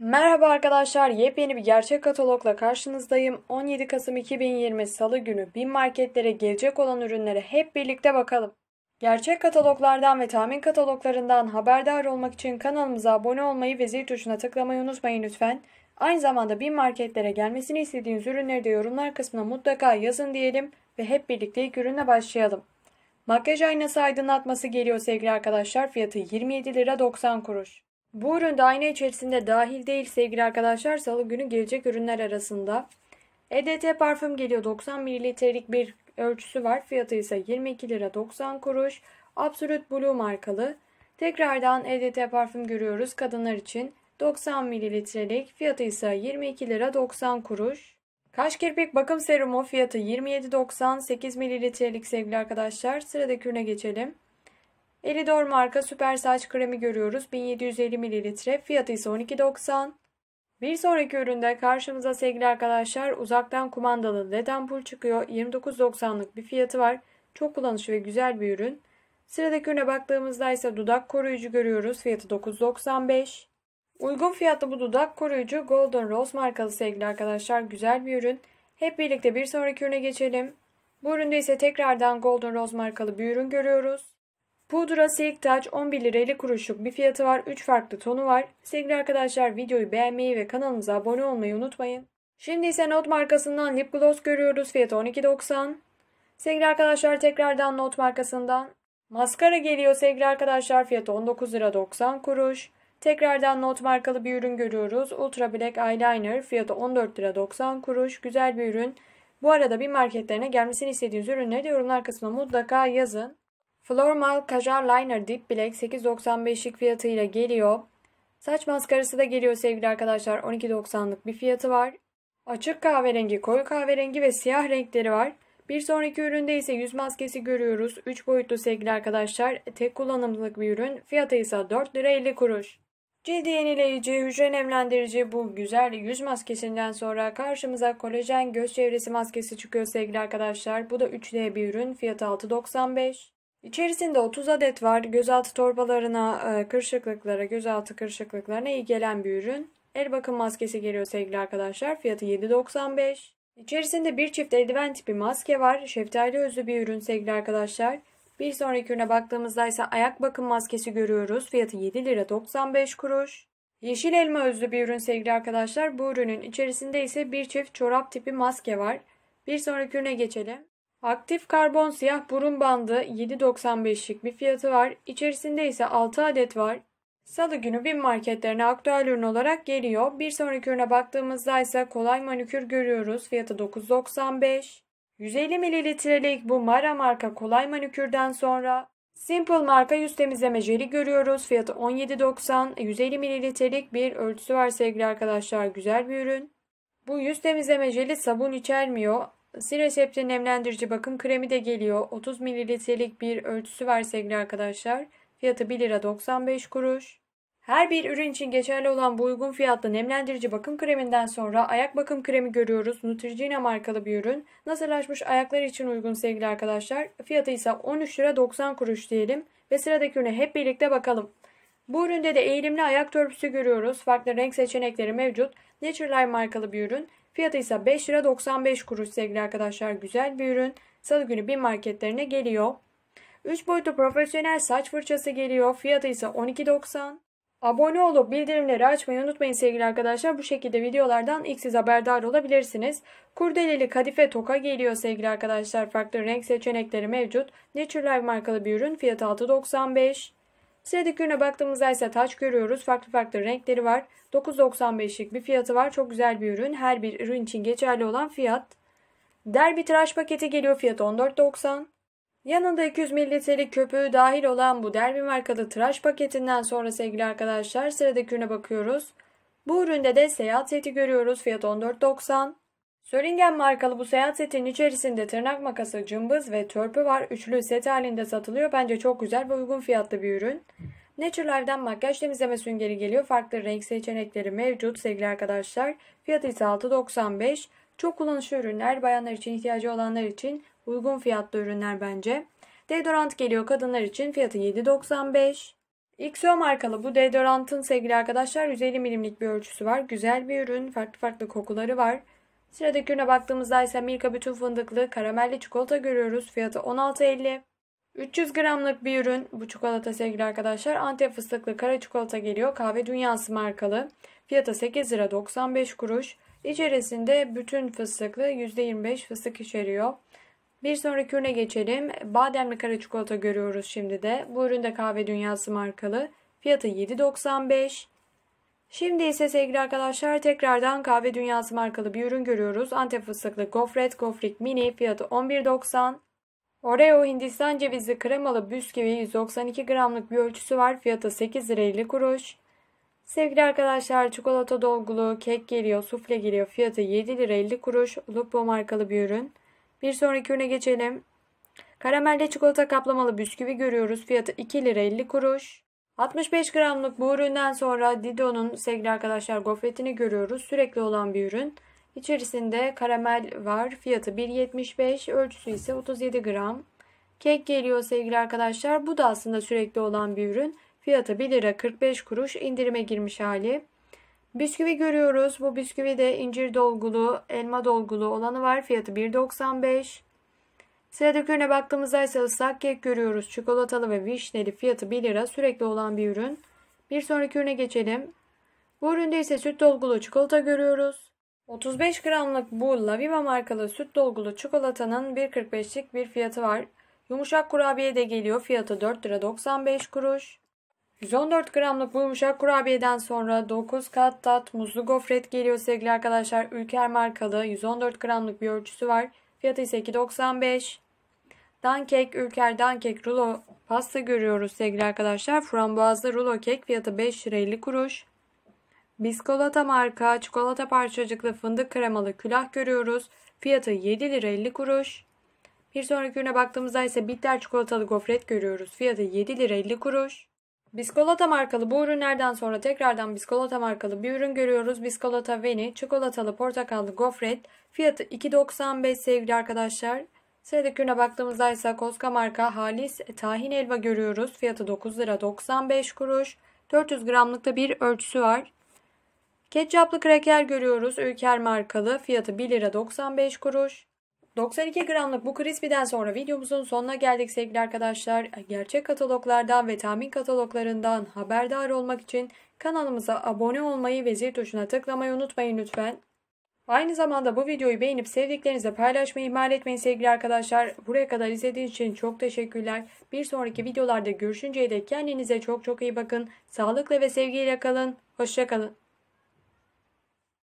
Merhaba arkadaşlar, yepyeni bir gerçek katalogla karşınızdayım. 17 Kasım 2020 Salı günü bin marketlere gelecek olan ürünlere hep birlikte bakalım. Gerçek kataloglardan ve tahmin kataloglarından haberdar olmak için kanalımıza abone olmayı ve zil tuşuna tıklamayı unutmayın lütfen. Aynı zamanda bin marketlere gelmesini istediğiniz ürünleri de yorumlar kısmına mutlaka yazın diyelim ve hep birlikte ilk ürüne başlayalım. Makyaj aynası aydınlatması geliyor sevgili arkadaşlar. Fiyatı 27 lira 90 kuruş. Bu ürün de ayna içerisinde dahil değil sevgili arkadaşlar. Salı günü gelecek ürünler arasında. EDT parfüm geliyor. 90 mililitrelik bir ölçüsü var. Fiyatı ise 22 lira 90 kuruş. Absolut Blue markalı. Tekrardan EDT parfüm görüyoruz kadınlar için. 90 mililitrelik fiyatı ise 22 lira 90 kuruş. Kaş kirpik bakım serumu fiyatı 27.98 mililitrelik sevgili arkadaşlar. Sıradaki ürüne geçelim. Elidor marka süper saç kremi görüyoruz. 1750 ml. Fiyatı ise 12.90. Bir sonraki üründe karşımıza sevgili arkadaşlar uzaktan kumandalı led ampul çıkıyor. 29.90'lık bir fiyatı var. Çok kullanışlı ve güzel bir ürün. Sıradaki ürüne baktığımızda ise dudak koruyucu görüyoruz. Fiyatı 9.95. Uygun fiyatlı bu dudak koruyucu Golden Rose markalı sevgili arkadaşlar. Güzel bir ürün. Hep birlikte bir sonraki ürüne geçelim. Bu üründe ise tekrardan Golden Rose markalı bir ürün görüyoruz. Pudra Silk Touch 11 lira 50 kuruşluk bir fiyatı var. 3 farklı tonu var. Sevgili arkadaşlar videoyu beğenmeyi ve kanalımıza abone olmayı unutmayın. Şimdi ise Not markasından Lip Gloss görüyoruz. Fiyatı 12.90. Sevgili arkadaşlar tekrardan Not markasından. Maskara geliyor sevgili arkadaşlar. Fiyatı 19 lira 90 kuruş. Tekrardan Not markalı bir ürün görüyoruz. Ultra Black Eyeliner fiyatı 14 lira 90 kuruş. Güzel bir ürün. Bu arada bir marketlerine gelmesini istediğiniz ürünleri de yorumlar kısmına mutlaka yazın. Flormal Kajar Liner Deep Black 8.95'lik fiyatıyla geliyor. Saç maskarası da geliyor sevgili arkadaşlar. 12.90'lık bir fiyatı var. Açık kahverengi, koyu kahverengi ve siyah renkleri var. Bir sonraki üründe ise yüz maskesi görüyoruz. 3 boyutlu sevgili arkadaşlar. Tek kullanımlık bir ürün. Fiyatı ise 4 lira 50 kuruş. Cildi yenileyici, hücre nemlendirici bu güzel yüz maskesinden sonra karşımıza kolajen göz çevresi maskesi çıkıyor sevgili arkadaşlar. Bu da 3D bir ürün. Fiyatı 6.95. İçerisinde 30 adet var. Gözaltı torbalarına, e, kırışıklıklara, gözaltı kırışıklıklarına iyi gelen bir ürün. El bakım maskesi geliyor sevgili arkadaşlar. Fiyatı 7.95. İçerisinde bir çift eldiven tipi maske var. Şeftali özlü bir ürün sevgili arkadaşlar. Bir sonraki ürüne baktığımızda ise ayak bakım maskesi görüyoruz. Fiyatı 7 lira 95 kuruş. Yeşil elma özlü bir ürün sevgili arkadaşlar. Bu ürünün içerisinde ise bir çift çorap tipi maske var. Bir sonraki ürüne geçelim. Aktif karbon siyah burun bandı 7.95'lik bir fiyatı var. İçerisinde ise 6 adet var. Salı günü bin marketlerine aktüel ürün olarak geliyor. Bir sonraki ürüne baktığımızda ise kolay manikür görüyoruz. Fiyatı 9.95. 150 mililitrelik bu Mara marka kolay manikürden sonra Simple marka yüz temizleme jeli görüyoruz. Fiyatı 17.90. 150 mililitrelik bir ölçüsü var sevgili arkadaşlar. Güzel bir ürün. Bu yüz temizleme jeli sabun içermiyor. Siresept'in nemlendirici bakım kremi de geliyor. 30 mililitrelik bir ölçüsü var sevgili arkadaşlar. Fiyatı 1 lira 95 kuruş. Her bir ürün için geçerli olan bu uygun fiyatlı nemlendirici bakım kreminden sonra ayak bakım kremi görüyoruz. Nutrigina markalı bir ürün. Nasırlaşmış ayaklar için uygun sevgili arkadaşlar. Fiyatı ise 13 lira 90 kuruş diyelim. Ve sıradaki ürüne hep birlikte bakalım. Bu üründe de eğilimli ayak törpüsü görüyoruz. Farklı renk seçenekleri mevcut. Natureline markalı bir ürün. Fiyatı ise 5 lira 95 kuruş sevgili arkadaşlar. Güzel bir ürün. Salı günü bin marketlerine geliyor. 3 boyutlu profesyonel saç fırçası geliyor. Fiyatı ise 12.90. Abone olup bildirimleri açmayı unutmayın sevgili arkadaşlar. Bu şekilde videolardan ilk siz haberdar olabilirsiniz. Kurdeleli kadife toka geliyor sevgili arkadaşlar. Farklı renk seçenekleri mevcut. Natural markalı bir ürün. Fiyatı 6.95. Sevdiklerine baktığımızda ise taç görüyoruz. Farklı farklı renkleri var. 9.95'lik bir fiyatı var. Çok güzel bir ürün. Her bir ürün için geçerli olan fiyat. Derbi tıraş paketi geliyor. Fiyat 14.90. Yanında 200 mililitrelik köpüğü dahil olan bu derbi markalı tıraş paketinden sonra sevgili arkadaşlar sıradaki ürüne bakıyoruz. Bu üründe de seyahat seti görüyoruz. Fiyat 14.90. Söringen markalı bu seyahat setinin içerisinde tırnak makası, cımbız ve törpü var. Üçlü set halinde satılıyor. Bence çok güzel ve uygun fiyatlı bir ürün. Naturelive'den makyaj temizleme süngeri geliyor. Farklı renk seçenekleri mevcut sevgili arkadaşlar. Fiyatı ise 6.95. Çok kullanışlı ürünler. Bayanlar için ihtiyacı olanlar için uygun fiyatlı ürünler bence. Deodorant geliyor kadınlar için. Fiyatı 7.95. XO markalı bu deodorantın sevgili arkadaşlar 150 milimlik bir ölçüsü var. Güzel bir ürün. Farklı farklı kokuları var. Sıradaki ürüne baktığımızda ise Milka bütün fındıklı karamelli çikolata görüyoruz. Fiyatı 16.50. 300 gramlık bir ürün bu çikolata sevgili arkadaşlar. Antep fıstıklı kara çikolata geliyor. Kahve Dünyası markalı. Fiyatı 8 lira 95 kuruş. İçerisinde bütün fıstıklı %25 fıstık içeriyor. Bir sonraki ürüne geçelim. Bademli kara çikolata görüyoruz şimdi de. Bu üründe kahve dünyası markalı. Fiyatı 7.95. Şimdi ise sevgili arkadaşlar tekrardan kahve dünyası markalı bir ürün görüyoruz. Antep fıstıklı gofret gofrik mini fiyatı 11.90. Oreo Hindistan cevizi kremalı bisküvi 192 gramlık bir ölçüsü var. Fiyatı 8 lira 50 kuruş. Sevgili arkadaşlar çikolata dolgulu kek geliyor, sufle geliyor. Fiyatı 7 lira 50 kuruş. Lupo markalı bir ürün. Bir sonraki ürüne geçelim. Karamelde çikolata kaplamalı bisküvi görüyoruz. Fiyatı 2 lira 50 kuruş. 65 gramlık bu üründen sonra Dido'nun sevgili arkadaşlar gofretini görüyoruz. Sürekli olan bir ürün. İçerisinde karamel var. Fiyatı 1.75. Ölçüsü ise 37 gram. Kek geliyor sevgili arkadaşlar. Bu da aslında sürekli olan bir ürün. Fiyatı 1 lira 45 kuruş indirime girmiş hali. Bisküvi görüyoruz. Bu bisküvi de incir dolgulu, elma dolgulu olanı var. Fiyatı 1.95. Sıradaki Sıradakilerine baktığımızda ise ıslak kek görüyoruz. Çikolatalı ve vişneli fiyatı 1 lira sürekli olan bir ürün. Bir sonraki ürüne geçelim. Bu üründe ise süt dolgulu çikolata görüyoruz. 35 gramlık bu Laviva markalı süt dolgulu çikolatanın 1.45'lik bir fiyatı var. Yumuşak kurabiye de geliyor. Fiyatı 4 lira 95 kuruş. 114 gramlık bu yumuşak kurabiyeden sonra 9 kat tat muzlu gofret geliyor sevgili arkadaşlar. Ülker markalı 114 gramlık bir ölçüsü var. Fiyatı ise 2.95. Dankek, Ülker Dankek rulo pasta görüyoruz sevgili arkadaşlar. Frambuazlı rulo kek fiyatı 5 lira 50 kuruş. Biskolata marka çikolata parçacıklı fındık kremalı külah görüyoruz. Fiyatı 7 lira 50 kuruş. Bir sonraki ürüne baktığımızda ise bitter çikolatalı gofret görüyoruz. Fiyatı 7 lira 50 kuruş. Biskolata markalı bu ürünlerden sonra tekrardan Biskolata markalı bir ürün görüyoruz. Biskolata Veni, çikolatalı portakallı gofret. Fiyatı 2.95 sevgili arkadaşlar. Sıradaki ürüne baktığımızda ise Koska marka halis tahin elva görüyoruz. Fiyatı 9 lira 95 kuruş. 400 gramlıkta bir ölçüsü var. Ketçaplı kraker görüyoruz. Ülker markalı. Fiyatı 1 lira 95 kuruş. 92 gramlık bu crispy'den sonra videomuzun sonuna geldik sevgili arkadaşlar. Gerçek kataloglardan ve tahmin kataloglarından haberdar olmak için kanalımıza abone olmayı ve zil tuşuna tıklamayı unutmayın lütfen. Aynı zamanda bu videoyu beğenip sevdiklerinizle paylaşmayı ihmal etmeyin sevgili arkadaşlar. Buraya kadar izlediğiniz için çok teşekkürler. Bir sonraki videolarda görüşünceye dek kendinize çok çok iyi bakın. Sağlıkla ve sevgiyle kalın. Hoşçakalın.